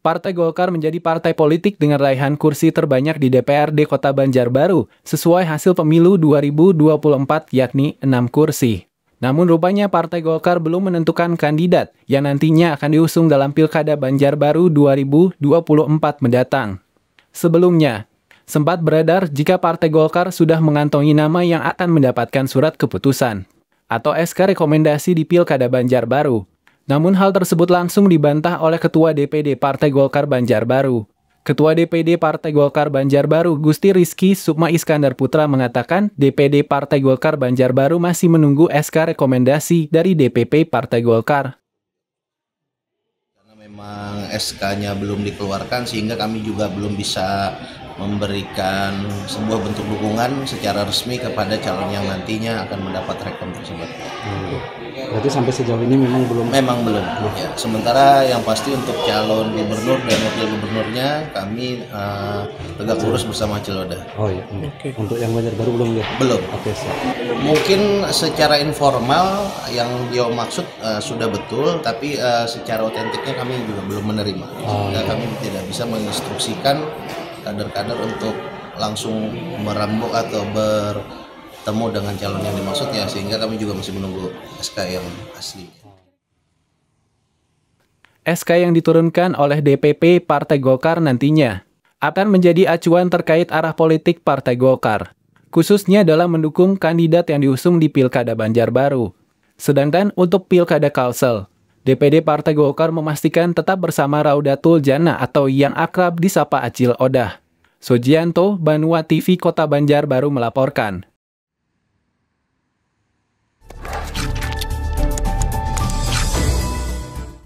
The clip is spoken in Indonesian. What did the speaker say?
Partai Golkar menjadi partai politik dengan raihan kursi terbanyak di DPRD Kota Banjarbaru sesuai hasil pemilu 2024 yakni 6 kursi. Namun rupanya Partai Golkar belum menentukan kandidat yang nantinya akan diusung dalam Pilkada Banjarbaru 2024 mendatang. Sebelumnya, sempat beredar jika Partai Golkar sudah mengantongi nama yang akan mendapatkan surat keputusan atau SK rekomendasi di Pilkada Banjarbaru namun hal tersebut langsung dibantah oleh Ketua DPD Partai Golkar Banjarbaru. Ketua DPD Partai Golkar Banjarbaru Gusti Rizky Sukma Iskandar Putra mengatakan DPD Partai Golkar Banjarbaru masih menunggu SK rekomendasi dari DPP Partai Golkar. Karena memang SK-nya belum dikeluarkan sehingga kami juga belum bisa memberikan sebuah bentuk dukungan secara resmi kepada calon yang nantinya akan mendapat rekom tersebut. Hmm. Berarti sampai sejauh ini memang belum? Memang belum. Hmm. Ya. Sementara yang pasti untuk calon gubernur dan wakil gubernurnya kami uh, tegak lurus bersama Ciloda. Oh iya. Hmm. Okay. Untuk yang banyak baru belum ya? Belum. Oke. Okay, Mungkin secara informal yang dia maksud uh, sudah betul, tapi uh, secara otentiknya kami juga belum menerima. Oh, iya. Kami tidak bisa menginstruksikan kader-kader untuk langsung merembuk atau bertemu dengan calon yang dimaksudnya sehingga kami juga masih menunggu SK yang asli. SK yang diturunkan oleh DPP Partai Golkar nantinya akan menjadi acuan terkait arah politik Partai Golkar, khususnya dalam mendukung kandidat yang diusung di Pilkada Banjarbaru. Sedangkan untuk Pilkada Kalsel, DPD Partai Golkar memastikan tetap bersama Raudatul Jana atau yang akrab disapa Acil Odah. Sojianto, Banua TV Kota Banjar baru melaporkan.